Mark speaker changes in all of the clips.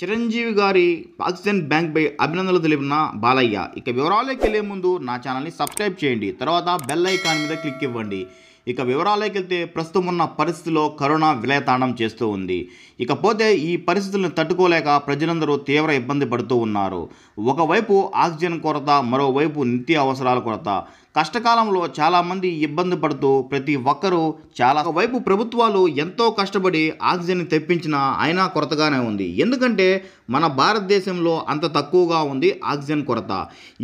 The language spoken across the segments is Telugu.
Speaker 1: చిరంజీవి గారి ఆక్సిజన్ బ్యాంక్పై అభినందనలు తెలిపిన బాలయ్య ఇక వివరాలకి వెళ్ళే ముందు నా ఛానల్ని సబ్స్క్రైబ్ చేయండి తర్వాత బెల్ ఐకాన్ మీద క్లిక్ ఇవ్వండి ఇక వివరాలకి వెళ్తే ప్రస్తుతం ఉన్న పరిస్థితిలో కరోనా విలయతాండం చేస్తూ ఉంది ఇకపోతే ఈ పరిస్థితులను తట్టుకోలేక ప్రజలందరూ తీవ్ర ఇబ్బంది పడుతూ ఉన్నారు ఒకవైపు ఆక్సిజన్ కొరత మరోవైపు నిత్య అవసరాల కొరత కష్టకాలంలో చాలామంది ఇబ్బంది పడుతూ ప్రతి ఒక్కరూ చాలా వైపు ప్రభుత్వాలు ఎంతో కష్టపడి ఆక్సిజన్ తెప్పించినా అయినా కొరతగానే ఉంది ఎందుకంటే మన భారతదేశంలో అంత తక్కువగా ఉంది ఆక్సిజన్ కొరత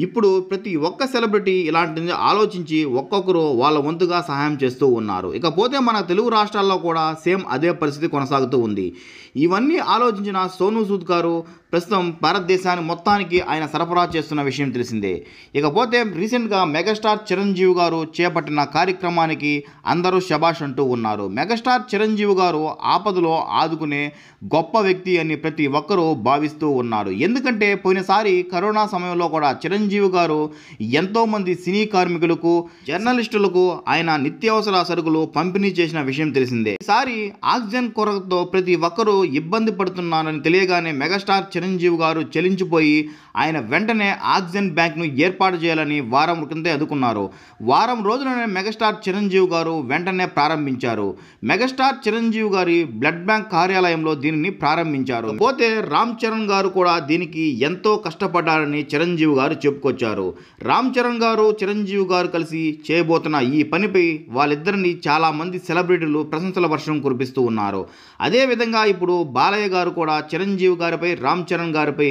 Speaker 1: ఇప్పుడు ప్రతి ఒక్క సెలబ్రిటీ ఇలాంటిది ఆలోచించి ఒక్కొక్కరు వాళ్ళ వంతుగా సహాయం చేస్తూ ఉన్నారు ఇకపోతే మన తెలుగు రాష్ట్రాల్లో కూడా సేమ్ అదే పరిస్థితి కొనసాగుతూ ఉంది ఇవన్నీ ఆలోచించిన సోను సూద్ గారు ప్రస్తుతం భారతదేశాన్ని మొత్తానికి ఆయన సరఫరా చేస్తున్న విషయం తెలిసిందే ఇకపోతే రీసెంట్గా మెగాస్టార్ చిరంజీవి గారు చేపట్టిన కార్యక్రమానికి అందరూ శబాష్ అంటూ ఉన్నారు మెగాస్టార్ చిరంజీవి గారు ఆపదలో ఆదుకునే గొప్ప వ్యక్తి అని ప్రతి ఒక్కరూ భావిస్తూ ఉన్నారు ఎందుకంటే పోయినసారి కరోనా సమయంలో కూడా చిరంజీవి గారు ఎంతోమంది సినీ కార్మికులకు జర్నలిస్టులకు ఆయన నిత్యావసర సరుకులు పంపిణీ చేసిన విషయం తెలిసిందే ఈసారి ఆక్సిజన్ కొరతతో ప్రతి ఒక్కరూ ఇబ్బంది పడుతున్నారని తెలియగానే మెగాస్టార్ చిరంజీవి గారు చెలించిపోయి ఆయన వెంటనే ఆక్సిజన్ బ్యాంక్ను ఏర్పాటు చేయాలని వారం క్రిందే అదుకున్నారు తీసుకున్నారు వారం రోజులనే మెగాస్టార్ చిరంజీవి గారు వెంటనే ప్రారంభించారు మెగాస్టార్ చిరంజీవి గారి బ్లడ్ బ్యాంక్ కార్యాలయంలో దీనిని ప్రారంభించారు పోతే రామ్ చరణ్ గారు కూడా దీనికి ఎంతో కష్టపడ్డారని చిరంజీవి గారు చెప్పుకొచ్చారు రామ్ చరణ్ గారు చిరంజీవి గారు కలిసి చేయబోతున్న ఈ పనిపై వాళ్ళిద్దరిని చాలామంది సెలబ్రిటీలు ప్రశంసల వర్షం కురిపిస్తూ ఉన్నారు అదేవిధంగా ఇప్పుడు బాలయ్య గారు కూడా చిరంజీవి గారిపై రామ్ చరణ్ గారిపై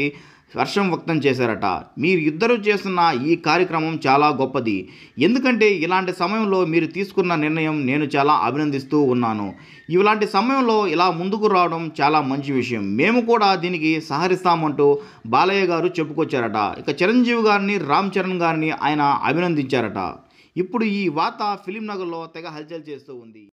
Speaker 1: హర్షం వ్యక్తం చేశారట మీరు ఇద్దరు చేస్తున్న ఈ కార్యక్రమం చాలా గొప్పది ఎందుకంటే ఇలాంటి సమయంలో మీరు తీసుకున్న నిర్ణయం నేను చాలా అభినందిస్తూ ఉన్నాను ఇలాంటి సమయంలో ఇలా ముందుకు రావడం చాలా మంచి విషయం మేము కూడా దీనికి సహరిస్తామంటూ బాలయ్య గారు చెప్పుకొచ్చారట ఇక చిరంజీవి గారిని రామ్ చరణ్ గారిని ఆయన అభినందించారట ఇప్పుడు ఈ వార్త ఫిలిం నగర్లో తెగ హల్చల్ చేస్తూ ఉంది